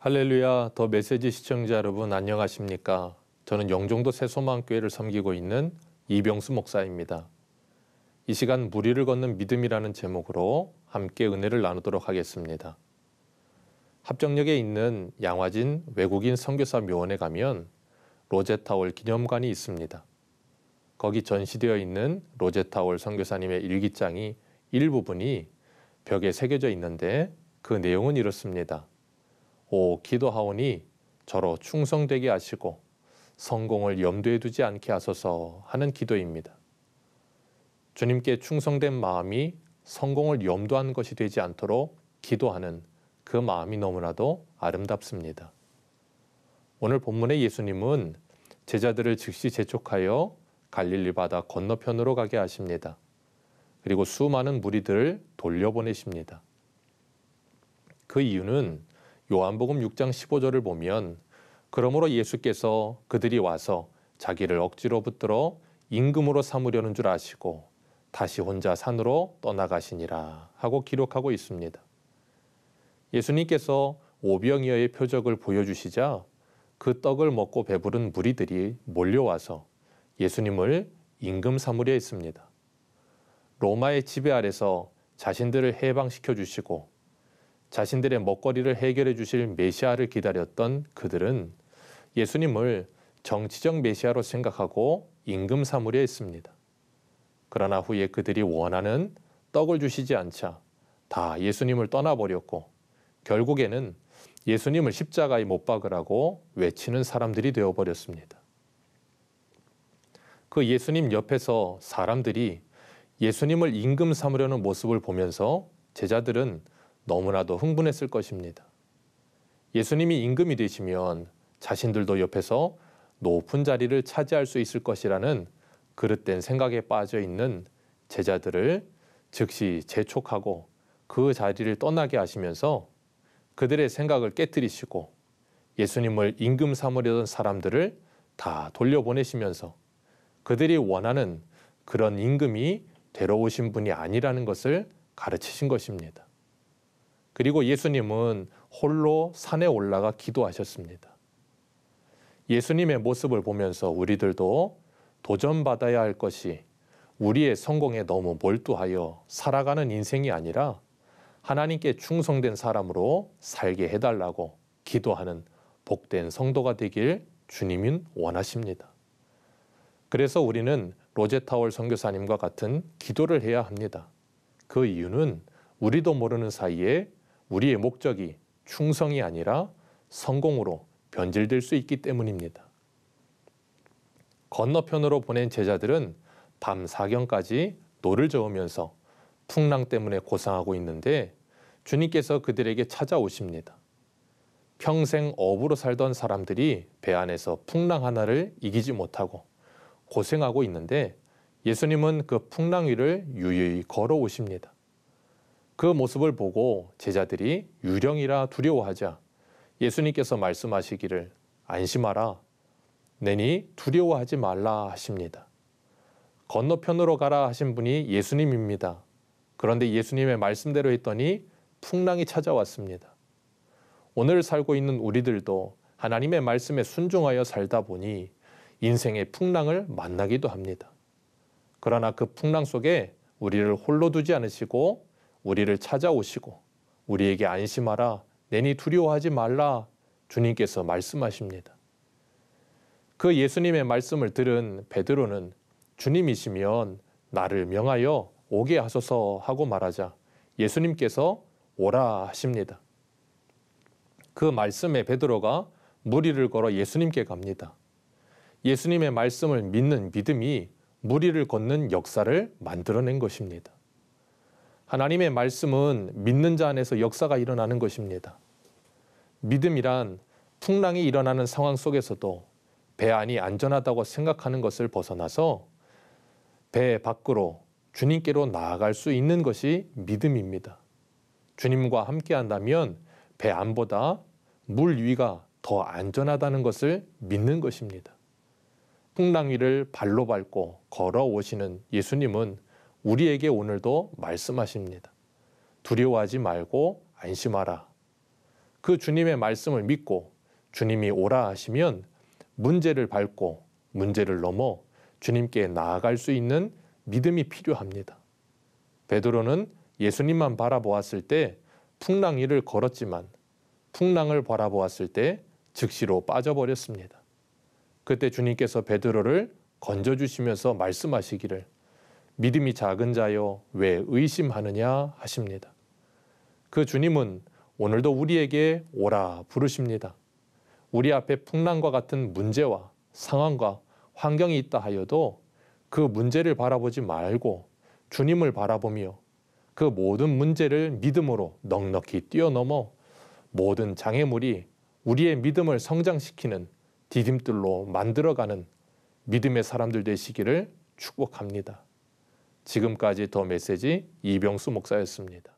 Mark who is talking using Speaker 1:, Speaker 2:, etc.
Speaker 1: 할렐루야 더 메시지 시청자 여러분 안녕하십니까? 저는 영종도 새소망교회를 섬기고 있는 이병수 목사입니다. 이 시간 무리를 걷는 믿음이라는 제목으로 함께 은혜를 나누도록 하겠습니다. 합정역에 있는 양화진 외국인 선교사 묘원에 가면 로제타월 기념관이 있습니다. 거기 전시되어 있는 로제타월 선교사님의 일기장이 일부분이 벽에 새겨져 있는데 그 내용은 이렇습니다. 오 기도하오니 저로 충성되게 하시고 성공을 염두에 두지 않게 하소서 하는 기도입니다. 주님께 충성된 마음이 성공을 염두한 것이 되지 않도록 기도하는 그 마음이 너무나도 아름답습니다. 오늘 본문의 예수님은 제자들을 즉시 재촉하여 갈릴리 바다 건너편으로 가게 하십니다. 그리고 수많은 무리들을 돌려보내십니다. 그 이유는 요한복음 6장 15절을 보면 그러므로 예수께서 그들이 와서 자기를 억지로 붙들어 임금으로 삼으려는 줄 아시고 다시 혼자 산으로 떠나가시니라 하고 기록하고 있습니다. 예수님께서 오병이어의 표적을 보여주시자 그 떡을 먹고 배부른 무리들이 몰려와서 예수님을 임금 삼으려 했습니다. 로마의 지배 아래서 자신들을 해방시켜 주시고 자신들의 먹거리를 해결해 주실 메시아를 기다렸던 그들은 예수님을 정치적 메시아로 생각하고 임금 사물에 했습니다. 그러나 후에 그들이 원하는 떡을 주시지 않자 다 예수님을 떠나버렸고 결국에는 예수님을 십자가에 못 박으라고 외치는 사람들이 되어버렸습니다. 그 예수님 옆에서 사람들이 예수님을 임금 삼으려는 모습을 보면서 제자들은 너무나도 흥분했을 것입니다. 예수님이 임금이 되시면 자신들도 옆에서 높은 자리를 차지할 수 있을 것이라는 그릇된 생각에 빠져 있는 제자들을 즉시 재촉하고 그 자리를 떠나게 하시면서 그들의 생각을 깨뜨리시고 예수님을 임금 삼으려던 사람들을 다 돌려보내시면서 그들이 원하는 그런 임금이 데려오신 분이 아니라는 것을 가르치신 것입니다. 그리고 예수님은 홀로 산에 올라가 기도하셨습니다. 예수님의 모습을 보면서 우리들도 도전받아야 할 것이 우리의 성공에 너무 몰두하여 살아가는 인생이 아니라 하나님께 충성된 사람으로 살게 해달라고 기도하는 복된 성도가 되길 주님은 원하십니다. 그래서 우리는 로제타월 선교사님과 같은 기도를 해야 합니다. 그 이유는 우리도 모르는 사이에 우리의 목적이 충성이 아니라 성공으로 변질될 수 있기 때문입니다. 건너편으로 보낸 제자들은 밤 사경까지 노를 저으면서 풍랑 때문에 고상하고 있는데 주님께서 그들에게 찾아오십니다. 평생 업으로 살던 사람들이 배 안에서 풍랑 하나를 이기지 못하고 고생하고 있는데 예수님은 그 풍랑 위를 유유히 걸어오십니다. 그 모습을 보고 제자들이 유령이라 두려워하자 예수님께서 말씀하시기를 안심하라 내니 두려워하지 말라 하십니다. 건너편으로 가라 하신 분이 예수님입니다. 그런데 예수님의 말씀대로 했더니 풍랑이 찾아왔습니다. 오늘 살고 있는 우리들도 하나님의 말씀에 순종하여 살다 보니 인생의 풍랑을 만나기도 합니다. 그러나 그 풍랑 속에 우리를 홀로 두지 않으시고 우리를 찾아오시고 우리에게 안심하라, 내니 두려워하지 말라 주님께서 말씀하십니다. 그 예수님의 말씀을 들은 베드로는 주님이시면 나를 명하여 오게 하소서 하고 말하자 예수님께서 오라 하십니다. 그 말씀에 베드로가 무리를 걸어 예수님께 갑니다. 예수님의 말씀을 믿는 믿음이 무리를 걷는 역사를 만들어낸 것입니다. 하나님의 말씀은 믿는 자 안에서 역사가 일어나는 것입니다. 믿음이란 풍랑이 일어나는 상황 속에서도 배 안이 안전하다고 생각하는 것을 벗어나서 배 밖으로 주님께로 나아갈 수 있는 것이 믿음입니다. 주님과 함께 한다면 배 안보다 물 위가 더 안전하다는 것을 믿는 것입니다. 풍랑 위를 발로 밟고 걸어오시는 예수님은 우리에게 오늘도 말씀하십니다. 두려워하지 말고 안심하라. 그 주님의 말씀을 믿고 주님이 오라 하시면 문제를 밟고 문제를 넘어 주님께 나아갈 수 있는 믿음이 필요합니다. 베드로는 예수님만 바라보았을 때 풍랑이를 걸었지만 풍랑을 바라보았을 때 즉시로 빠져버렸습니다. 그때 주님께서 베드로를 건져주시면서 말씀하시기를 믿음이 작은 자여 왜 의심하느냐 하십니다. 그 주님은 오늘도 우리에게 오라 부르십니다. 우리 앞에 풍랑과 같은 문제와 상황과 환경이 있다 하여도 그 문제를 바라보지 말고 주님을 바라보며 그 모든 문제를 믿음으로 넉넉히 뛰어넘어 모든 장애물이 우리의 믿음을 성장시키는 디딤돌로 만들어가는 믿음의 사람들 되시기를 축복합니다. 지금까지 더 메시지 이병수 목사였습니다.